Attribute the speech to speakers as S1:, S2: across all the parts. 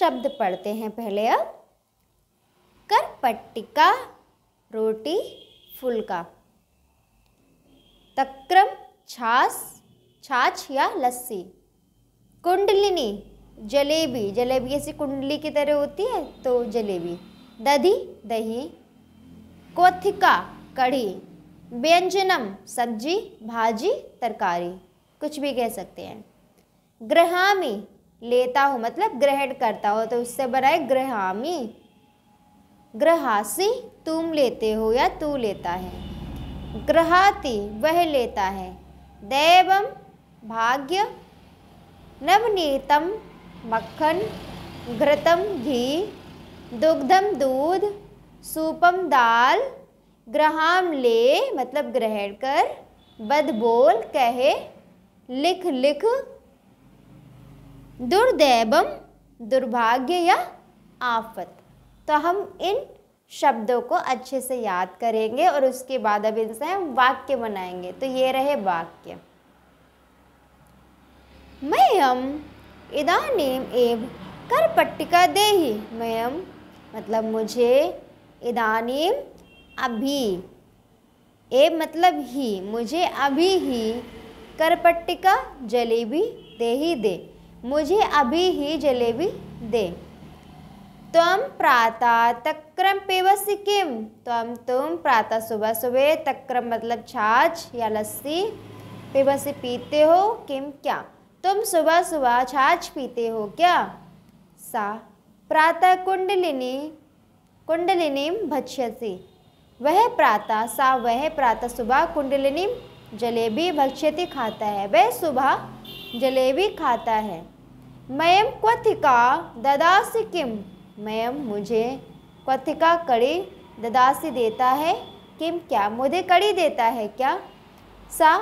S1: शब्द पढ़ते हैं पहले अब करपट्टिका रोटी फुलका तक्रम छाछ छाछ या लस्सी कुंडलिनी जलेबी जलेबी ऐसी कुंडली की तरह होती है तो जलेबी दधी दही कोथिका कढ़ी व्यंजनम सब्जी भाजी तरकारी कुछ भी कह सकते हैं ग्रहामी लेता हूँ मतलब ग्रहण करता हो तो उससे बना है ग्रहामी ग्रहासी तुम लेते हो या तू लेता है ग्रहाति वह लेता है दैवम भाग्य नवनीतम मक्खन घृतम घी दुग्धम दूध सूपम दाल ग्रहाम ले मतलब ग्रहण कर बद बोल कहे लिख लिख दुर्दैव दुर्भाग्य या आफत तो हम इन शब्दों को अच्छे से याद करेंगे और उसके बाद अब इनसे हम वाक्य बनाएंगे तो ये रहे वाक्य मयम इदानीम एव कर पट्टिका देही मयम मतलब मुझे इदानीम अभी ए मतलब ही मुझे अभी ही करपट्टिका जलेबी दे ही दे मुझे अभी ही जलेबी दे तुम प्रातः तक्रम पेवसी किम तुम तुम प्रातः सुबह सुबह तक्रम मतलब छाछ या लस्सी पेवसी पीते हो किम क्या तुम सुबह सुबह छाछ पीते हो क्या सा प्रातः कुंडलिनी कुंडलिनीम भक्ष्यसी वह प्रातः सा वह प्रातः सुबह कुंडलिनी जलेबी भक्ष्यति खाता है वह सुबह जलेबी खाता है मयम क्वथिका ददासी किम मयम मुझे क्वथिका कड़ी ददासी देता है किम क्या मुझे कड़ी देता है क्या सा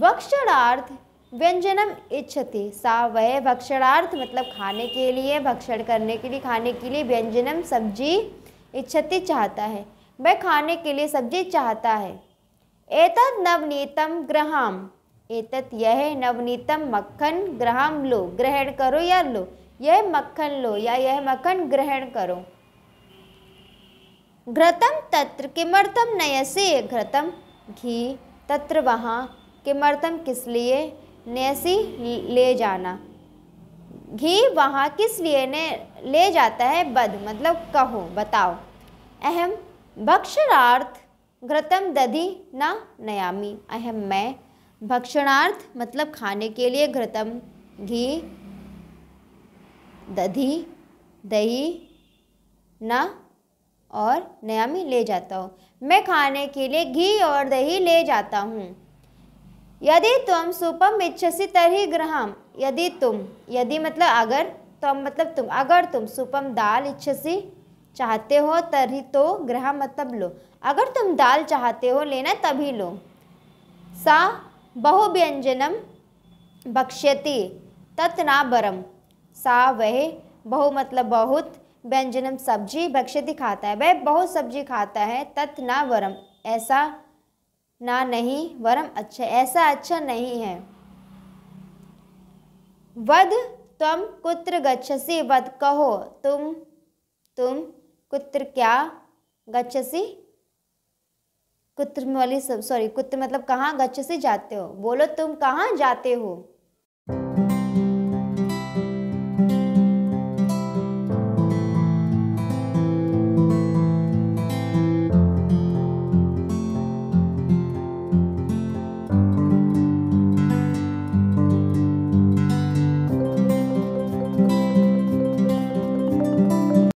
S1: भक्षणार्थ व्यंजनम इच्छति सा वह भक्षणार्थ मतलब खाने के लिए भक्षण करने के लिए खाने के लिए व्यंजनम सब्जी इच्छति चाहता है वह खाने के लिए सब्जी चाहता है एतद नवनीतम ग्रहाम एतत यह नवनीतम मक्खन ग्रहम लो ग्रहण करो या लो यह मक्खन लो या यह मक्खन ग्रहण करो घृतम तत्र किमर्थम नयसे घृतम घी तत्र वहाँ किमर्थम किस लिए नयसी ले जाना घी वहाँ किस लिए ने ले जाता है बद मतलब कहो बताओ अहम भक्षरार्थ घृतम दधि न नयामी अहम मैं भक्षणार्थ मतलब खाने के लिए घृतम घी दधी दही न और नयामी ले जाता हूँ मैं खाने के लिए घी और दही ले जाता हूँ यदि तुम सुपम इच्छसी तरही ग्रहम यदि तुम यदि मतलब अगर तुम मतलब तुम अगर तुम सुपम दाल इच्छसी चाहते हो तरही तो ग्रह मतलब लो अगर तुम दाल चाहते हो लेना तभी लो सा बहुव्यंजनम भक्ष्यति तत्नाबरम सा वह बहु मतलब बहुत व्यंजनम सब्जी भक्ष्यति खाता है वह बहुत सब्जी खाता है तत् ना वरम ऐसा ना नहीं वरम अच्छा ऐसा अच्छा नहीं है वध तम कुत्र गच्छसी वध कहो तुम तुम कुत्र क्या गच्छसी कुत्र वाली सॉरी कुत्र मतलब कहाँ गच्छ से जाते हो बोलो तुम कहाँ जाते हो